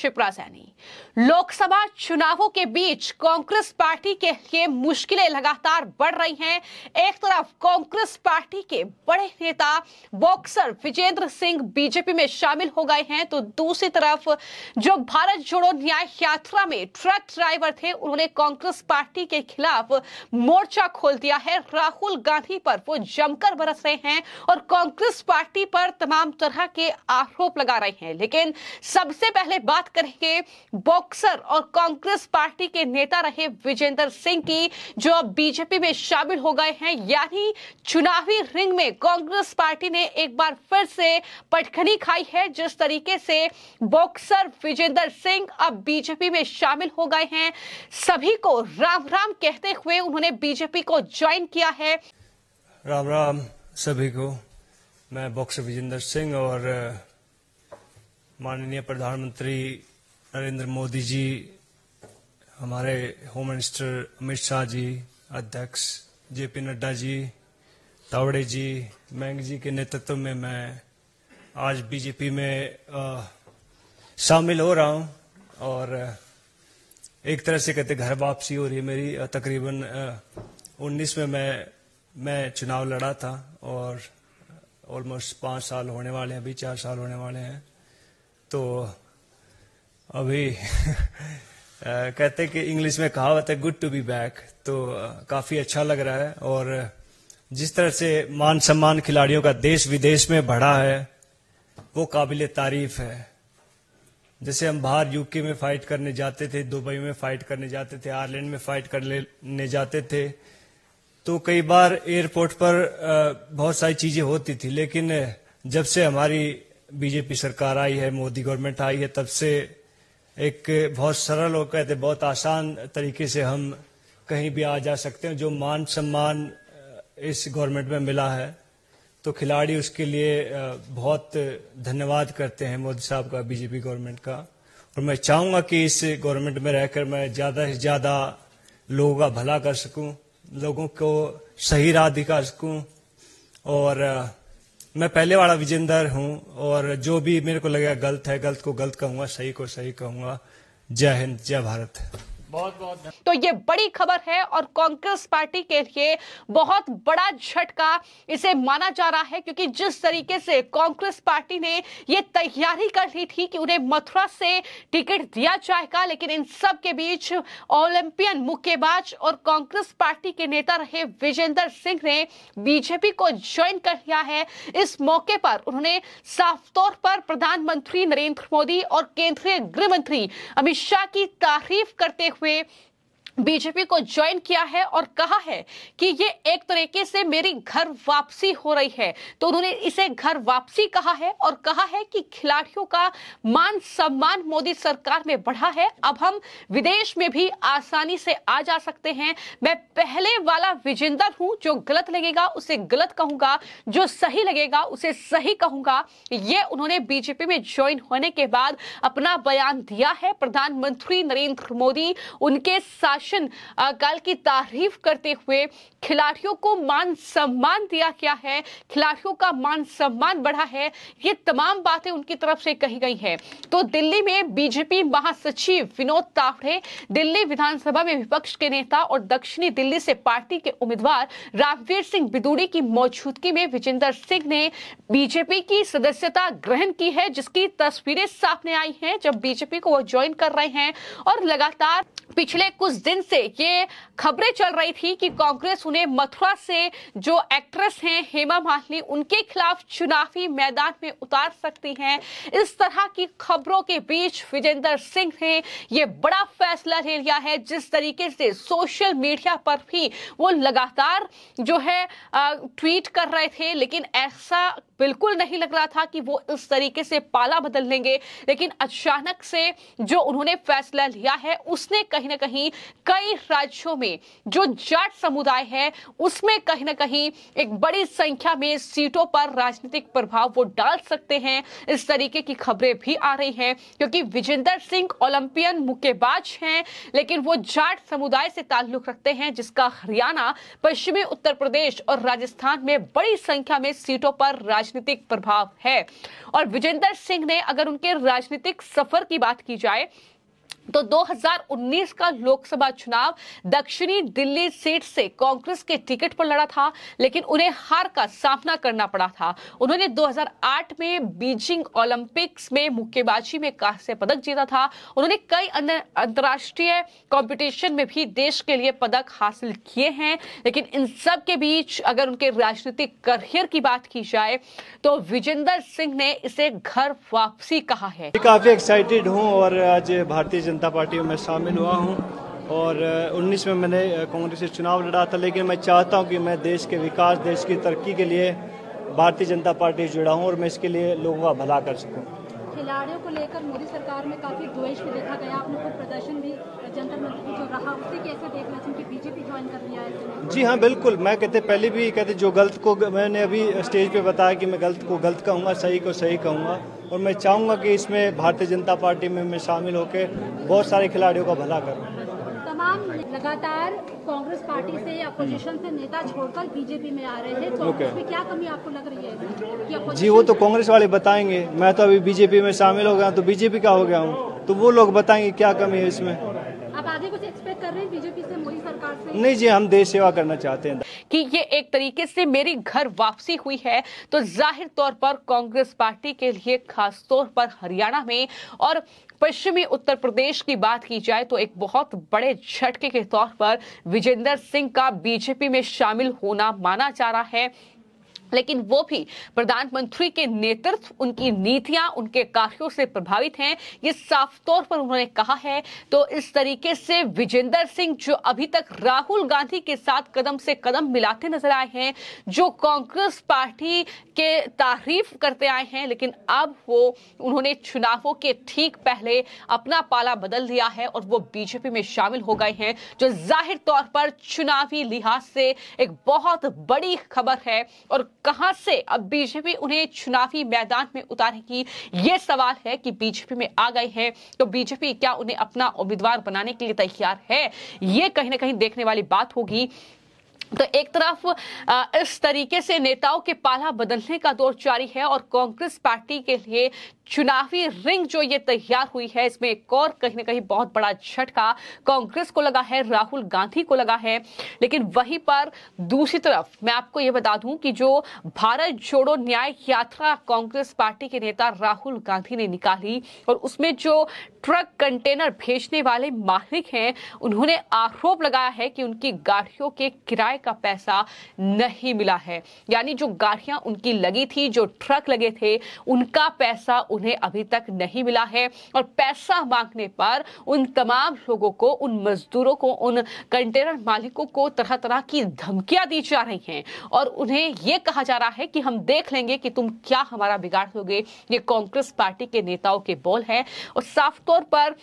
शिप्रा सैनी लोकसभा चुनावों के बीच कांग्रेस पार्टी के लिए मुश्किलें लगातार बढ़ रही हैं एक तरफ कांग्रेस पार्टी के बड़े नेता बॉक्सर विजेंद्र सिंह बीजेपी में शामिल हो गए हैं तो दूसरी तरफ जो भारत जोड़ो न्याय यात्रा में ट्रक ड्राइवर थे उन्होंने कांग्रेस पार्टी के खिलाफ मोर्चा खोल दिया है राहुल गांधी पर वो जमकर बरस रहे हैं और कांग्रेस पार्टी पर तमाम तरह के आरोप लगा रहे हैं लेकिन सबसे पहले बात बात करेंगे बॉक्सर और कांग्रेस पार्टी के नेता रहे विजेंद्र सिंह की जो अब बीजेपी में शामिल हो गए हैं यानी चुनावी रिंग में कांग्रेस पार्टी ने एक बार फिर से पटखनी खाई है जिस तरीके से बॉक्सर विजेंद्र सिंह अब बीजेपी में शामिल हो गए हैं सभी को राम राम कहते हुए उन्होंने बीजेपी को ज्वाइन किया है राम राम सभी को मैं बॉक्सर विजेंद्र सिंह और माननीय प्रधानमंत्री नरेंद्र मोदी जी हमारे होम मिनिस्टर अमित शाह जी अध्यक्ष जेपी नड्डा जी तावड़े जी मैंग जी के नेतृत्व में मैं आज बीजेपी में आ, शामिल हो रहा हूं और एक तरह से कहते घर वापसी हो रही है मेरी तकरीबन उन्नीस में मैं मैं चुनाव लड़ा था और ऑलमोस्ट पांच साल होने वाले हैं अभी चार साल होने वाले हैं तो अभी कहते कि इंग्लिश में कहावत है गुड टू बी बैक तो काफी अच्छा लग रहा है और जिस तरह से मान सम्मान खिलाड़ियों का देश विदेश में बढ़ा है वो काबिल तारीफ है जैसे हम बाहर यूके में फाइट करने जाते थे दुबई में फाइट करने जाते थे आयरलैंड में फाइट करने जाते थे तो कई बार एयरपोर्ट पर बहुत सारी चीजें होती थी लेकिन जब से हमारी बीजेपी सरकार आई है मोदी गवर्नमेंट आई है तब से एक बहुत सरल हो कहते बहुत आसान तरीके से हम कहीं भी आ जा सकते हैं जो मान सम्मान इस गवर्नमेंट में मिला है तो खिलाड़ी उसके लिए बहुत धन्यवाद करते हैं मोदी साहब का बीजेपी गवर्नमेंट का और मैं चाहूंगा कि इस गवर्नमेंट में रहकर मैं ज़्यादा से ज़्यादा लोगों का भला कर सकूं लोगों को सही राह दिखा सकूं और मैं पहले वाला विजेंदर हूँ और जो भी मेरे को लगेगा गलत है गलत को गलत कहूंगा सही को सही कहूंगा जय हिंद जय भारत बहुत बहुत तो ये बड़ी खबर है और कांग्रेस पार्टी के लिए बहुत बड़ा झटका इसे माना जा रहा है क्योंकि जिस तरीके से कांग्रेस पार्टी ने ये तैयारी कर ली थी कि उन्हें मथुरा से टिकट दिया जाएगा लेकिन इन सब के बीच ओलंपियन मुक्केबाज और कांग्रेस पार्टी के नेता रहे विजेंद्र सिंह ने बीजेपी को ज्वाइन कर लिया है इस मौके पर उन्होंने साफ तौर पर प्रधानमंत्री नरेंद्र मोदी और केंद्रीय गृह मंत्री अमित शाह की तारीफ करते हुए way बीजेपी को ज्वाइन किया है और कहा है कि ये एक तरीके से मेरी घर वापसी हो रही है तो उन्होंने इसे घर वापसी कहा है और कहा है कि खिलाड़ियों का मान सम्मान मोदी सरकार में बढ़ा है अब हम विदेश में भी आसानी से आ जा सकते हैं मैं पहले वाला विजेंदर हूं जो गलत लगेगा उसे गलत कहूंगा जो सही लगेगा उसे सही कहूंगा ये उन्होंने बीजेपी में ज्वाइन होने के बाद अपना बयान दिया है प्रधानमंत्री नरेंद्र मोदी उनके साथ प्रदर्शन कल की तारीफ करते हुए खिलाड़ियों को मान सम्मान दिया गया है खिलाड़ियों का मान सम्मान बढ़ा है ये तमाम बातें उनकी तरफ से कही गई हैं तो दिल्ली में बीजेपी महासचिव विनोद तावड़े दिल्ली विधानसभा में विपक्ष के नेता और दक्षिणी दिल्ली से पार्टी के उम्मीदवार रामवीर सिंह बिदूड़ी की मौजूदगी में विजेंदर सिंह ने बीजेपी की सदस्यता ग्रहण की है जिसकी तस्वीरें सामने आई हैं जब बीजेपी को वो ज्वाइन कर रहे हैं और लगातार पिछले कुछ दिन से ये खबरें चल रही थी कि कांग्रेस उन्हें मथुरा से जो एक्ट्रेस हैं हेमा मालिनी उनके खिलाफ चुनावी मैदान में उतार सकती हैं इस तरह की खबरों के बीच विजेंदर सिंह ने ये बड़ा फैसला ले लिया है जिस तरीके से सोशल मीडिया पर भी वो लगातार जो है ट्वीट कर रहे थे लेकिन ऐसा बिल्कुल नहीं लग रहा था कि वो इस तरीके से पाला बदल लेंगे लेकिन अचानक से जो उन्होंने फैसला लिया है उसने कहीं ना कहीं कई राज्यों में जो जाट समुदाय है उसमें कहीं ना कहीं एक बड़ी संख्या में सीटों पर राजनीतिक प्रभाव वो डाल सकते हैं इस तरीके की खबरें भी आ रही हैं क्योंकि विजेंदर सिंह ओलंपियन मुक्केबाज हैं लेकिन वो जाट समुदाय से ताल्लुक रखते हैं जिसका हरियाणा पश्चिमी उत्तर प्रदेश और राजस्थान में बड़ी संख्या में सीटों पर राज राजनीतिक प्रभाव है और विजेंद्र सिंह ने अगर उनके राजनीतिक सफर की बात की जाए तो 2019 का लोकसभा चुनाव दक्षिणी दिल्ली सीट से कांग्रेस के टिकट पर लड़ा था लेकिन उन्हें हार का सामना करना पड़ा था उन्होंने 2008 में बीजिंग ओलंपिक्स में मुक्केबाजी में कांस्य पदक जीता था उन्होंने कई अन्य अंतर्राष्ट्रीय कॉम्पिटिशन में भी देश के लिए पदक हासिल किए हैं लेकिन इन सब के बीच अगर उनके राजनीतिक करियर की बात की जाए तो विजेंदर सिंह ने इसे घर वापसी कहा है काफी एक्साइटेड हूँ और आज भारतीय जनता जनता पार्टी में शामिल हुआ हूँ और उन्नीस में मैंने कांग्रेस से चुनाव लड़ा था लेकिन मैं चाहता हूँ कि मैं देश के विकास देश की तरक्की के लिए भारतीय जनता पार्टी से जुड़ा हूँ और मैं इसके लिए लोगों का भला कर सकूँ खिलाड़ियों को लेकर मोदी सरकार में काफी द्वेष भी देखा गया आपने खुद प्रदर्शन भी जंतर मंत्र जो रहा उसे कैसे देख रहे क्योंकि बीजेपी ज्वाइन कर लिया है जी हाँ बिल्कुल मैं कहते पहले भी कहते जो गलत को मैंने अभी स्टेज पे बताया कि मैं गलत को गलत कहूँगा सही को सही कहूँगा और मैं चाहूँगा कि इसमें भारतीय जनता पार्टी में मैं शामिल होकर बहुत सारे खिलाड़ियों का भला करूँ लगातार कांग्रेस पार्टी से अपोजिशन से नेता छोड़कर बीजेपी में आ रहे हैं तो okay. क्या कमी आपको लग रही है जी वो तो कांग्रेस वाले बताएंगे मैं तो अभी बीजेपी में शामिल हो गया तो बीजेपी का हो गया हूँ तो वो लोग बताएंगे क्या कमी है इसमें आगे कुछ एक्सपेक्ट कर रहे हैं बीजेपी से मोदी सरकार से नहीं जी हम देश सेवा करना चाहते हैं कि ये एक तरीके से मेरी घर वापसी हुई है तो जाहिर तौर पर कांग्रेस पार्टी के लिए खास तौर पर हरियाणा में और पश्चिमी उत्तर प्रदेश की बात की जाए तो एक बहुत बड़े झटके के तौर पर विजेंद्र सिंह का बीजेपी में शामिल होना माना जा रहा है लेकिन वो भी प्रधानमंत्री के नेतृत्व उनकी नीतियां उनके कार्यों से प्रभावित हैं ये साफ तौर पर उन्होंने कहा है तो इस तरीके से विजेंदर सिंह जो अभी तक राहुल गांधी के साथ कदम से कदम मिलाते नजर आए हैं जो कांग्रेस पार्टी के तारीफ करते आए हैं लेकिन अब वो उन्होंने चुनावों के ठीक पहले अपना पाला बदल दिया है और वो बीजेपी में शामिल हो गए हैं जो जाहिर तौर पर चुनावी लिहाज से एक बहुत बड़ी खबर है और कहां से अब बीजेपी उन्हें चुनावी मैदान में उतारेगी ये सवाल है कि बीजेपी में आ गई है तो बीजेपी क्या उन्हें अपना उम्मीदवार बनाने के लिए तैयार है ये कहीं ना कहीं देखने वाली बात होगी तो एक तरफ इस तरीके से नेताओं के पाला बदलने का दौर जारी है और कांग्रेस पार्टी के लिए चुनावी रिंग जो ये तैयार हुई है इसमें एक और कहीं ना कहीं बहुत बड़ा झटका कांग्रेस को लगा है राहुल गांधी को लगा है लेकिन वहीं पर दूसरी तरफ मैं आपको ये बता दूं कि जो भारत जोड़ो न्याय यात्रा कांग्रेस पार्टी के नेता राहुल गांधी ने निकाली और उसमें जो ट्रक कंटेनर भेजने वाले मालिक हैं उन्होंने आरोप लगाया है कि उनकी गाड़ियों के किराए का पैसा नहीं मिला है यानी जो गाड़ियां उनकी लगी थी जो ट्रक लगे थे उनका पैसा उन उन्हें अभी तक नहीं मिला है और पैसा मांगने पर उन तमाम लोगों को उन मजदूरों को उन कंटेनर मालिकों को तरह तरह की धमकियां दी जा रही हैं और उन्हें यह कहा जा रहा है कि हम देख लेंगे कि तुम क्या हमारा बिगाड़ दोगे ये कांग्रेस पार्टी के नेताओं के बोल है और साफ तौर पर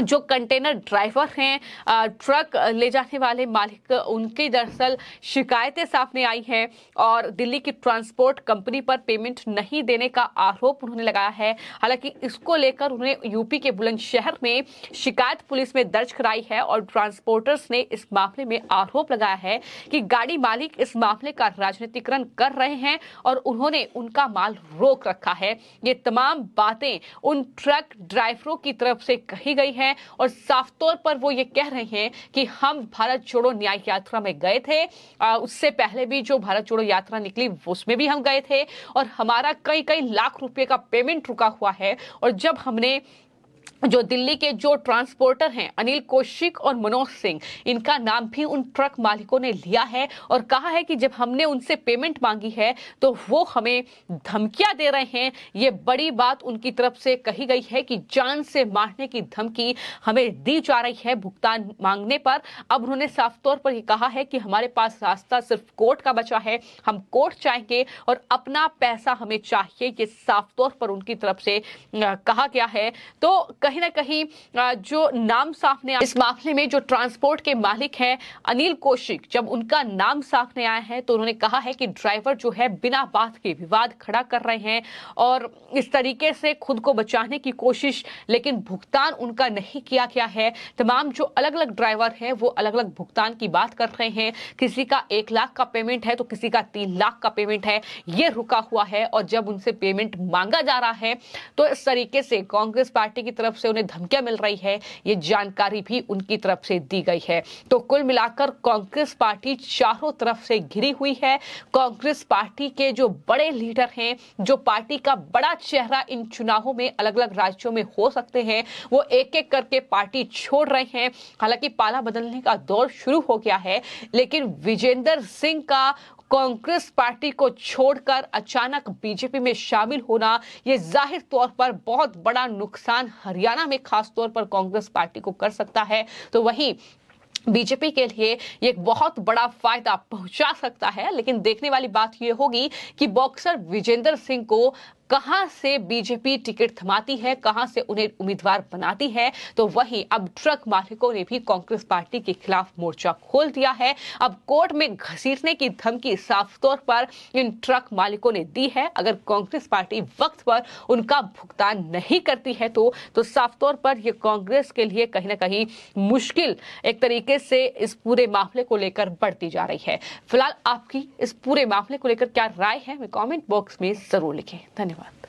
जो कंटेनर ड्राइवर हैं ट्रक ले जाने वाले मालिक उनकी दरअसल शिकायतें सामने आई हैं और दिल्ली की ट्रांसपोर्ट कंपनी पर पेमेंट नहीं देने का आरोप उन्होंने लगाया है हालांकि इसको लेकर उन्हें यूपी के बुलंदशहर में शिकायत पुलिस में दर्ज कराई है और ट्रांसपोर्टर्स ने इस मामले में आरोप लगाया है कि गाड़ी मालिक इस मामले का राजनीतिकरण कर रहे हैं और उन्होंने उनका माल रोक रखा है ये तमाम बातें उन ट्रक ड्राइवरों की तरफ से कही गई है हैं और साफ तौर पर वो ये कह रहे हैं कि हम भारत जोड़ो न्याय यात्रा में गए थे आ, उससे पहले भी जो भारत जोड़ो यात्रा निकली उसमें भी हम गए थे और हमारा कई कई लाख रुपए का पेमेंट रुका हुआ है और जब हमने जो दिल्ली के जो ट्रांसपोर्टर हैं अनिल कौशिक और मनोज सिंह इनका नाम भी उन ट्रक मालिकों ने लिया है और कहा है कि जब हमने उनसे पेमेंट मांगी है तो वो हमें धमकियां दे रहे हैं ये बड़ी बात उनकी तरफ से कही गई है कि जान से मारने की धमकी हमें दी जा रही है भुगतान मांगने पर अब उन्होंने साफ तौर पर यह कहा है कि हमारे पास रास्ता सिर्फ कोर्ट का बचा है हम कोर्ट चाहेंगे और अपना पैसा हमें चाहिए ये साफ तौर पर उनकी तरफ से कहा गया है तो कहीं ना कहीं जो नाम सामने इस मामले में जो ट्रांसपोर्ट के मालिक हैं अनिल कौशिक जब उनका नाम सामने आया है तो उन्होंने कहा है कि ड्राइवर जो है बिना बात के विवाद खड़ा कर रहे हैं और इस तरीके से खुद को बचाने की कोशिश लेकिन भुगतान उनका नहीं किया गया है तमाम जो अलग अलग ड्राइवर है वो अलग अलग भुगतान की बात कर रहे हैं किसी का एक लाख का पेमेंट है तो किसी का तीन लाख का पेमेंट है ये रुका हुआ है और जब उनसे पेमेंट मांगा जा रहा है तो इस तरीके से कांग्रेस पार्टी की तरफ तरफ से उन्हें धमकियां मिल रही है ये जानकारी भी उनकी तरफ से दी गई है तो कुल मिलाकर कांग्रेस पार्टी चारों तरफ से घिरी हुई है कांग्रेस पार्टी के जो बड़े लीडर हैं जो पार्टी का बड़ा चेहरा इन चुनावों में अलग अलग राज्यों में हो सकते हैं वो एक एक करके पार्टी छोड़ रहे हैं हालांकि पाला बदलने का दौर शुरू हो गया है लेकिन विजेंद्र सिंह का कांग्रेस पार्टी को छोड़कर अचानक बीजेपी में शामिल होना ये जाहिर तौर पर बहुत बड़ा नुकसान हरियाणा में खासतौर पर कांग्रेस पार्टी को कर सकता है तो वहीं बीजेपी के लिए एक बहुत बड़ा फायदा पहुंचा सकता है लेकिन देखने वाली बात यह होगी कि बॉक्सर विजेंद्र सिंह को कहां से बीजेपी टिकट थमाती है कहां से उन्हें उम्मीदवार बनाती है तो वहीं अब ट्रक मालिकों ने भी कांग्रेस पार्टी के खिलाफ मोर्चा खोल दिया है अब कोर्ट में घसीटने की धमकी साफ तौर पर इन ट्रक मालिकों ने दी है अगर कांग्रेस पार्टी वक्त पर उनका भुगतान नहीं करती है तो तो साफ तौर पर यह कांग्रेस के लिए कहीं ना कहीं मुश्किल एक तरीके से इस पूरे मामले को लेकर बढ़ती जा रही है फिलहाल आपकी इस पूरे मामले को लेकर क्या राय है कॉमेंट बॉक्स में जरूर लिखें धन्यवाद धन्यवाद